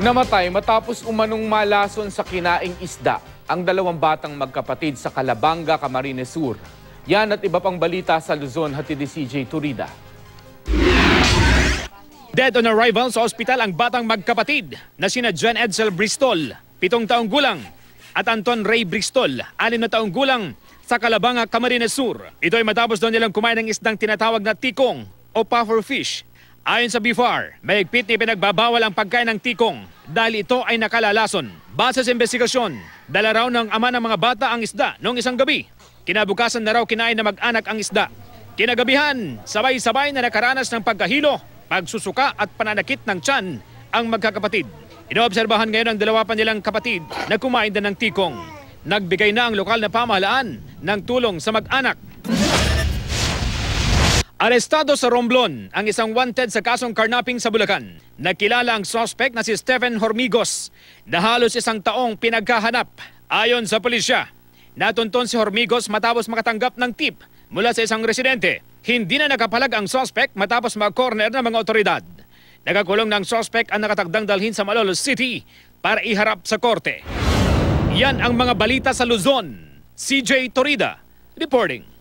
Namatay matapos umanong malason sa kinaing isda ang dalawang batang magkapatid sa Calabanga, Camarines Sur. Yan at iba pang balita sa Luzon, hatid ni CJ Turida. Dead on arrival sa ospital ang batang magkapatid na sina John Edsel Bristol, pitong taong gulang, at Anton Ray Bristol, anim na taong gulang, sa Calabanga, Camarines Sur. Ito ay matapos daw nilang kumain ng isdang tinatawag na tikong o puffer fish Ayon sa BFAR, mahigpit na ipinagbabawal ang pagkain ng tikong dahil ito ay nakalalason. Base sa investigasyon, dala raw ng ama ng mga bata ang isda noong isang gabi. Kinabukasan na raw kinain na mag-anak ang isda. Kinagabihan, sabay-sabay na nakaranas ng pagkahilo, pagsusuka at pananakit ng tiyan ang magkakapatid. Inoobserbahan ngayon ang dalawa pa nilang kapatid na kumain din ng tikong. Nagbigay na ang lokal na pamahalaan ng tulong sa mag-anak Arestado sa Romblon ang isang wanted sa kasong carnapping sa Bulacan. Nakilala ang suspect na si Stephen Hormigos na halos isang taong pinagkahanap ayon sa pulisya. Natunton si Hormigos matapos makatanggap ng tip mula sa isang residente. Hindi na nakapalag ang suspect matapos mag-corner ng mga otoridad. Nagakulong ng suspect ang nakatagdang dalhin sa Malolos City para iharap sa korte. Yan ang mga balita sa Luzon. CJ Torida reporting.